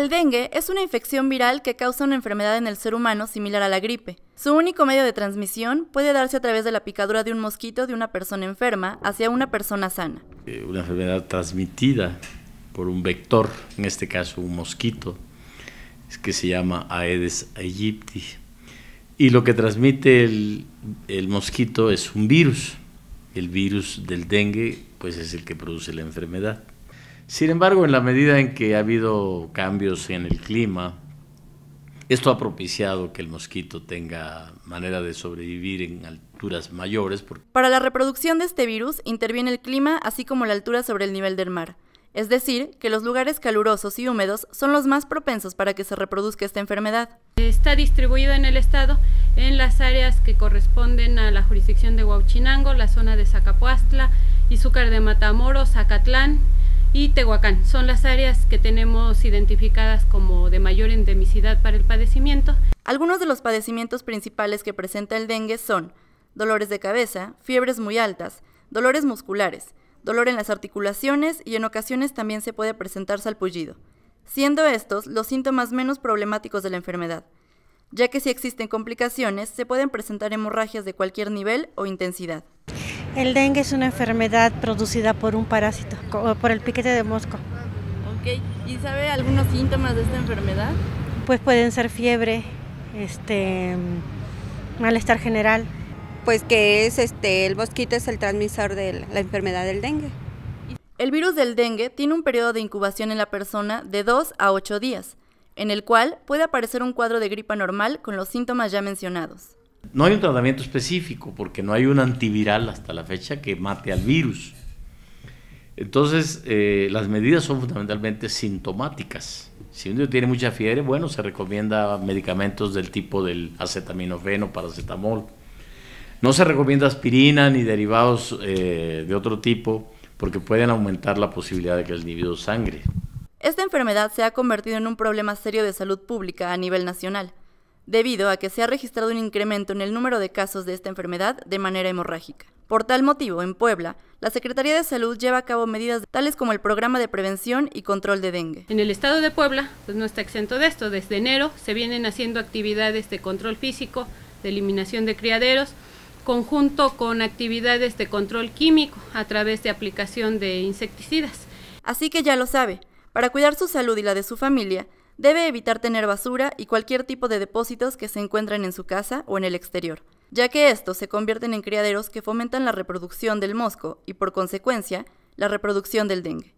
El dengue es una infección viral que causa una enfermedad en el ser humano similar a la gripe. Su único medio de transmisión puede darse a través de la picadura de un mosquito de una persona enferma hacia una persona sana. Eh, una enfermedad transmitida por un vector, en este caso un mosquito, es que se llama Aedes aegypti. Y lo que transmite el, el mosquito es un virus. El virus del dengue pues es el que produce la enfermedad. Sin embargo, en la medida en que ha habido cambios en el clima, esto ha propiciado que el mosquito tenga manera de sobrevivir en alturas mayores. Para la reproducción de este virus interviene el clima así como la altura sobre el nivel del mar. Es decir, que los lugares calurosos y húmedos son los más propensos para que se reproduzca esta enfermedad. Está distribuido en el estado en las áreas que corresponden a la jurisdicción de Huachinango, la zona de Zacapuastla, Izúcar de Matamoros, Zacatlán, y Tehuacán. Son las áreas que tenemos identificadas como de mayor endemicidad para el padecimiento. Algunos de los padecimientos principales que presenta el dengue son dolores de cabeza, fiebres muy altas, dolores musculares, dolor en las articulaciones y en ocasiones también se puede presentar salpullido, siendo estos los síntomas menos problemáticos de la enfermedad, ya que si existen complicaciones se pueden presentar hemorragias de cualquier nivel o intensidad. El dengue es una enfermedad producida por un parásito, por el piquete de mosco. ¿y sabe algunos síntomas de esta enfermedad? Pues pueden ser fiebre, este, malestar general. Pues que es este, el mosquito es el transmisor de la enfermedad del dengue. El virus del dengue tiene un periodo de incubación en la persona de 2 a 8 días, en el cual puede aparecer un cuadro de gripa normal con los síntomas ya mencionados. No hay un tratamiento específico porque no hay un antiviral hasta la fecha que mate al virus. Entonces, eh, las medidas son fundamentalmente sintomáticas. Si uno tiene mucha fiebre, bueno, se recomienda medicamentos del tipo del acetaminofeno, paracetamol. No se recomienda aspirina ni derivados eh, de otro tipo porque pueden aumentar la posibilidad de que el individuo sangre. Esta enfermedad se ha convertido en un problema serio de salud pública a nivel nacional debido a que se ha registrado un incremento en el número de casos de esta enfermedad de manera hemorrágica. Por tal motivo, en Puebla, la Secretaría de Salud lleva a cabo medidas tales como el programa de prevención y control de dengue. En el estado de Puebla, pues, no está exento de esto. Desde enero se vienen haciendo actividades de control físico, de eliminación de criaderos, conjunto con actividades de control químico a través de aplicación de insecticidas. Así que ya lo sabe, para cuidar su salud y la de su familia, Debe evitar tener basura y cualquier tipo de depósitos que se encuentren en su casa o en el exterior, ya que estos se convierten en criaderos que fomentan la reproducción del mosco y, por consecuencia, la reproducción del dengue.